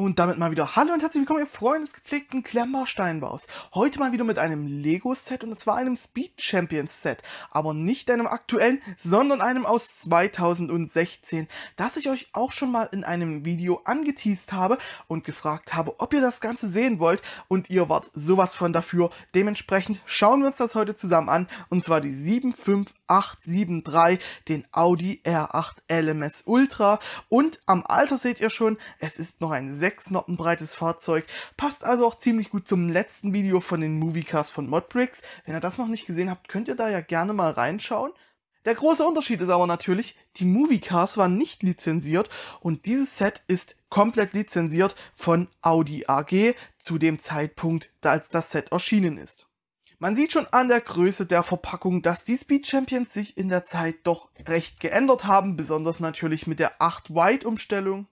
Und damit mal wieder Hallo und herzlich willkommen, ihr Freunde des gepflegten Klemmbausteinbaus. Heute mal wieder mit einem Lego-Set und zwar einem Speed Champions-Set. Aber nicht einem aktuellen, sondern einem aus 2016, das ich euch auch schon mal in einem Video angeteased habe und gefragt habe, ob ihr das Ganze sehen wollt. Und ihr wart sowas von dafür. Dementsprechend schauen wir uns das heute zusammen an und zwar die 7, 873 den Audi R8 LMS Ultra und am Alter seht ihr schon, es ist noch ein 6 Noppen breites Fahrzeug, passt also auch ziemlich gut zum letzten Video von den Moviecars von Modbricks. Wenn ihr das noch nicht gesehen habt, könnt ihr da ja gerne mal reinschauen. Der große Unterschied ist aber natürlich, die Moviecars waren nicht lizenziert und dieses Set ist komplett lizenziert von Audi AG zu dem Zeitpunkt, als das Set erschienen ist. Man sieht schon an der Größe der Verpackung, dass die Speed Champions sich in der Zeit doch recht geändert haben, besonders natürlich mit der 8 wide Umstellung.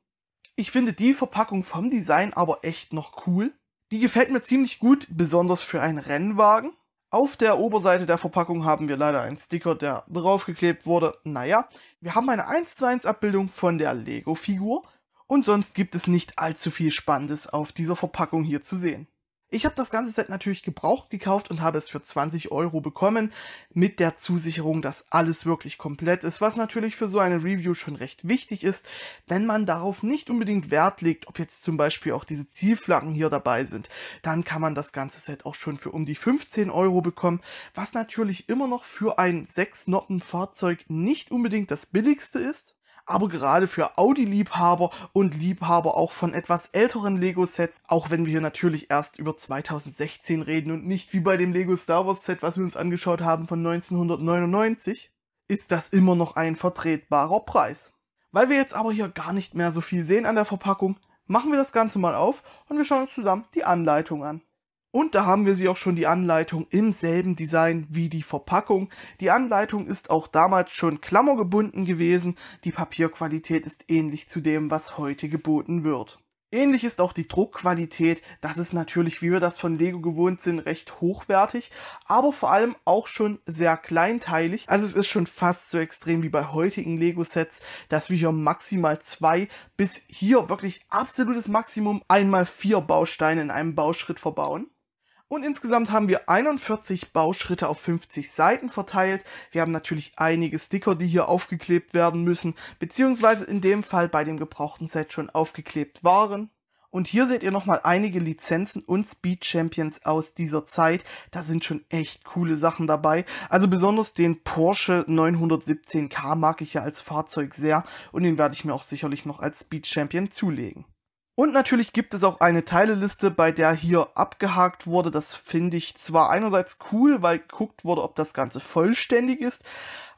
Ich finde die Verpackung vom Design aber echt noch cool. Die gefällt mir ziemlich gut, besonders für einen Rennwagen. Auf der Oberseite der Verpackung haben wir leider einen Sticker, der draufgeklebt wurde. Naja, wir haben eine 1 zu 1 Abbildung von der Lego-Figur und sonst gibt es nicht allzu viel Spannendes auf dieser Verpackung hier zu sehen. Ich habe das ganze Set natürlich gebraucht gekauft und habe es für 20 Euro bekommen, mit der Zusicherung, dass alles wirklich komplett ist, was natürlich für so eine Review schon recht wichtig ist, wenn man darauf nicht unbedingt Wert legt, ob jetzt zum Beispiel auch diese Zielflaggen hier dabei sind, dann kann man das ganze Set auch schon für um die 15 Euro bekommen, was natürlich immer noch für ein 6-Noppen-Fahrzeug nicht unbedingt das billigste ist, aber gerade für Audi-Liebhaber und Liebhaber auch von etwas älteren Lego-Sets, auch wenn wir hier natürlich erst über 2016 reden und nicht wie bei dem Lego Star Wars-Set, was wir uns angeschaut haben von 1999, ist das immer noch ein vertretbarer Preis. Weil wir jetzt aber hier gar nicht mehr so viel sehen an der Verpackung, machen wir das Ganze mal auf und wir schauen uns zusammen die Anleitung an. Und da haben wir sie auch schon die Anleitung im selben Design wie die Verpackung. Die Anleitung ist auch damals schon klammergebunden gewesen. Die Papierqualität ist ähnlich zu dem, was heute geboten wird. Ähnlich ist auch die Druckqualität. Das ist natürlich, wie wir das von Lego gewohnt sind, recht hochwertig, aber vor allem auch schon sehr kleinteilig. Also es ist schon fast so extrem wie bei heutigen Lego-Sets, dass wir hier maximal zwei bis hier wirklich absolutes Maximum einmal vier Bausteine in einem Bauschritt verbauen. Und insgesamt haben wir 41 Bauschritte auf 50 Seiten verteilt. Wir haben natürlich einige Sticker, die hier aufgeklebt werden müssen, beziehungsweise in dem Fall bei dem gebrauchten Set schon aufgeklebt waren. Und hier seht ihr nochmal einige Lizenzen und Speed Champions aus dieser Zeit. Da sind schon echt coole Sachen dabei. Also besonders den Porsche 917K mag ich ja als Fahrzeug sehr und den werde ich mir auch sicherlich noch als Speed Champion zulegen. Und natürlich gibt es auch eine Teileliste, bei der hier abgehakt wurde. Das finde ich zwar einerseits cool, weil geguckt wurde, ob das Ganze vollständig ist.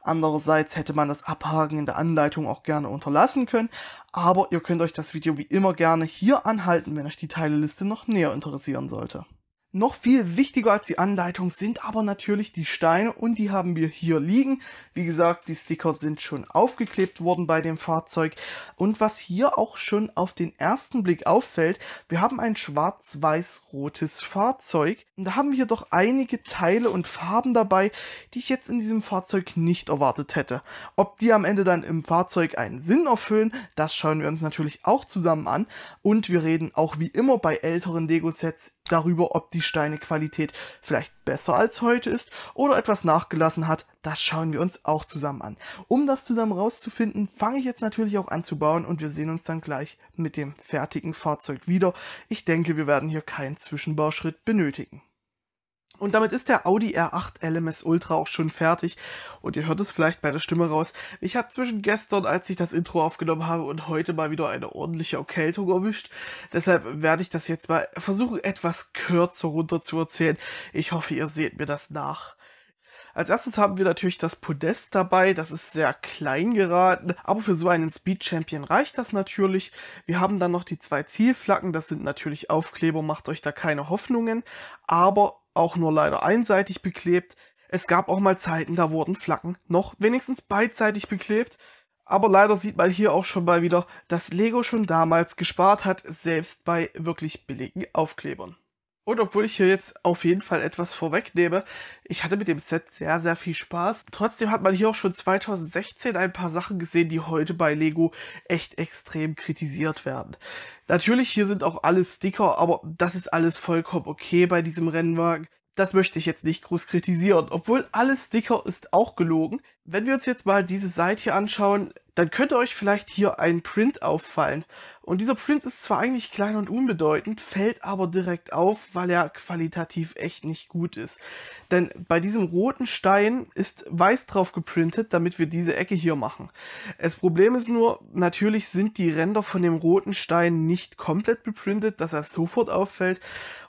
Andererseits hätte man das Abhaken in der Anleitung auch gerne unterlassen können. Aber ihr könnt euch das Video wie immer gerne hier anhalten, wenn euch die Teileliste noch näher interessieren sollte. Noch viel wichtiger als die Anleitung sind aber natürlich die Steine und die haben wir hier liegen. Wie gesagt, die Sticker sind schon aufgeklebt worden bei dem Fahrzeug. Und was hier auch schon auf den ersten Blick auffällt, wir haben ein schwarz-weiß-rotes Fahrzeug. Und da haben wir doch einige Teile und Farben dabei, die ich jetzt in diesem Fahrzeug nicht erwartet hätte. Ob die am Ende dann im Fahrzeug einen Sinn erfüllen, das schauen wir uns natürlich auch zusammen an. Und wir reden auch wie immer bei älteren Lego-Sets darüber, ob die die Steinequalität vielleicht besser als heute ist oder etwas nachgelassen hat, das schauen wir uns auch zusammen an. Um das zusammen rauszufinden, fange ich jetzt natürlich auch an zu bauen und wir sehen uns dann gleich mit dem fertigen Fahrzeug wieder. Ich denke, wir werden hier keinen Zwischenbauschritt benötigen. Und damit ist der Audi R8 LMS Ultra auch schon fertig. Und ihr hört es vielleicht bei der Stimme raus. Ich habe zwischen gestern, als ich das Intro aufgenommen habe, und heute mal wieder eine ordentliche Erkältung erwischt. Deshalb werde ich das jetzt mal versuchen, etwas kürzer runter zu erzählen. Ich hoffe, ihr seht mir das nach. Als erstes haben wir natürlich das Podest dabei. Das ist sehr klein geraten, aber für so einen Speed Champion reicht das natürlich. Wir haben dann noch die zwei Zielflaggen. Das sind natürlich Aufkleber, macht euch da keine Hoffnungen. Aber auch nur leider einseitig beklebt. Es gab auch mal Zeiten, da wurden Flaggen noch wenigstens beidseitig beklebt. Aber leider sieht man hier auch schon mal wieder, dass Lego schon damals gespart hat, selbst bei wirklich billigen Aufklebern. Und obwohl ich hier jetzt auf jeden Fall etwas vorwegnehme, ich hatte mit dem Set sehr, sehr viel Spaß. Trotzdem hat man hier auch schon 2016 ein paar Sachen gesehen, die heute bei Lego echt extrem kritisiert werden. Natürlich, hier sind auch alle Sticker, aber das ist alles vollkommen okay bei diesem Rennwagen. Das möchte ich jetzt nicht groß kritisieren, obwohl alle Sticker ist auch gelogen. Wenn wir uns jetzt mal diese Seite hier anschauen, dann könnte euch vielleicht hier ein Print auffallen. Und dieser Print ist zwar eigentlich klein und unbedeutend, fällt aber direkt auf, weil er qualitativ echt nicht gut ist. Denn bei diesem roten Stein ist weiß drauf geprintet, damit wir diese Ecke hier machen. Das Problem ist nur, natürlich sind die Ränder von dem roten Stein nicht komplett beprintet, dass er sofort auffällt.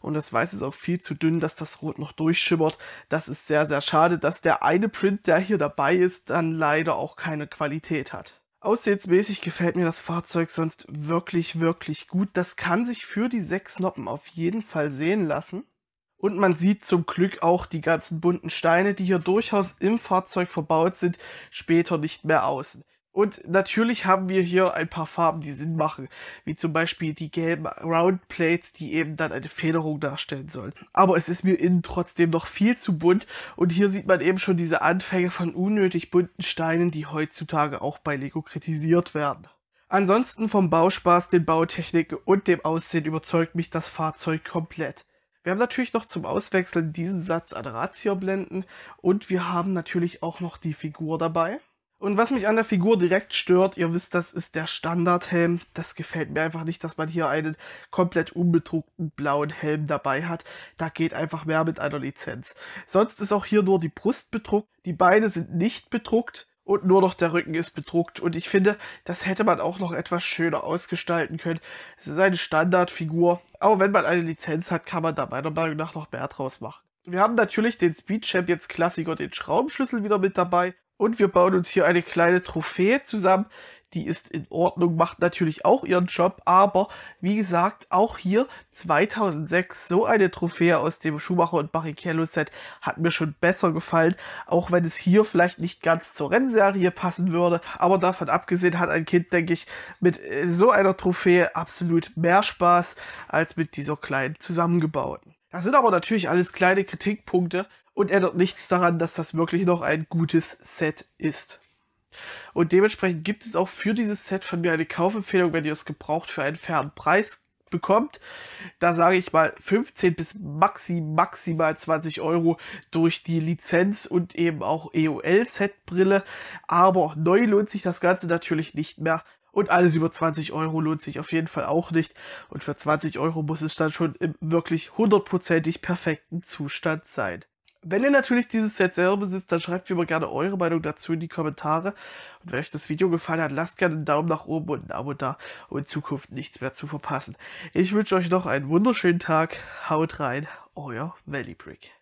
Und das Weiß ist auch viel zu dünn, dass das Rot noch durchschimmert. Das ist sehr, sehr schade, dass der eine Print, der hier dabei ist, dann leider auch keine Qualität hat. Aussehensmäßig gefällt mir das Fahrzeug sonst wirklich, wirklich gut. Das kann sich für die sechs Noppen auf jeden Fall sehen lassen. Und man sieht zum Glück auch die ganzen bunten Steine, die hier durchaus im Fahrzeug verbaut sind, später nicht mehr außen. Und natürlich haben wir hier ein paar Farben, die Sinn machen, wie zum Beispiel die gelben Round Plates, die eben dann eine Federung darstellen sollen. Aber es ist mir innen trotzdem noch viel zu bunt und hier sieht man eben schon diese Anfänge von unnötig bunten Steinen, die heutzutage auch bei Lego kritisiert werden. Ansonsten vom Bauspaß, den Bautechniken und dem Aussehen überzeugt mich das Fahrzeug komplett. Wir haben natürlich noch zum Auswechseln diesen Satz an Ratio-Blenden und wir haben natürlich auch noch die Figur dabei. Und was mich an der Figur direkt stört, ihr wisst, das ist der Standardhelm. Das gefällt mir einfach nicht, dass man hier einen komplett unbedruckten blauen Helm dabei hat. Da geht einfach mehr mit einer Lizenz. Sonst ist auch hier nur die Brust bedruckt, die Beine sind nicht bedruckt und nur noch der Rücken ist bedruckt. Und ich finde, das hätte man auch noch etwas schöner ausgestalten können. Es ist eine Standardfigur, aber wenn man eine Lizenz hat, kann man da meiner Meinung nach noch mehr draus machen. Wir haben natürlich den Speed Champ jetzt Klassiker, den Schraubenschlüssel wieder mit dabei. Und wir bauen uns hier eine kleine Trophäe zusammen. Die ist in Ordnung, macht natürlich auch ihren Job, aber wie gesagt, auch hier 2006 so eine Trophäe aus dem Schumacher und Barrichello Set hat mir schon besser gefallen, auch wenn es hier vielleicht nicht ganz zur Rennserie passen würde, aber davon abgesehen hat ein Kind, denke ich, mit äh, so einer Trophäe absolut mehr Spaß als mit dieser kleinen zusammengebauten. Das sind aber natürlich alles kleine Kritikpunkte und ändert nichts daran, dass das wirklich noch ein gutes Set ist. Und dementsprechend gibt es auch für dieses Set von mir eine Kaufempfehlung, wenn ihr es gebraucht für einen fairen Preis bekommt. Da sage ich mal 15 bis maxi, maximal 20 Euro durch die Lizenz und eben auch EOL-Set-Brille. Aber neu lohnt sich das Ganze natürlich nicht mehr. Und alles über 20 Euro lohnt sich auf jeden Fall auch nicht. Und für 20 Euro muss es dann schon im wirklich hundertprozentig perfekten Zustand sein. Wenn ihr natürlich dieses Set selber besitzt, dann schreibt mir mal gerne eure Meinung dazu in die Kommentare. Und wenn euch das Video gefallen hat, lasst gerne einen Daumen nach oben und ein Abo da, um in Zukunft nichts mehr zu verpassen. Ich wünsche euch noch einen wunderschönen Tag. Haut rein, euer Valley Brick.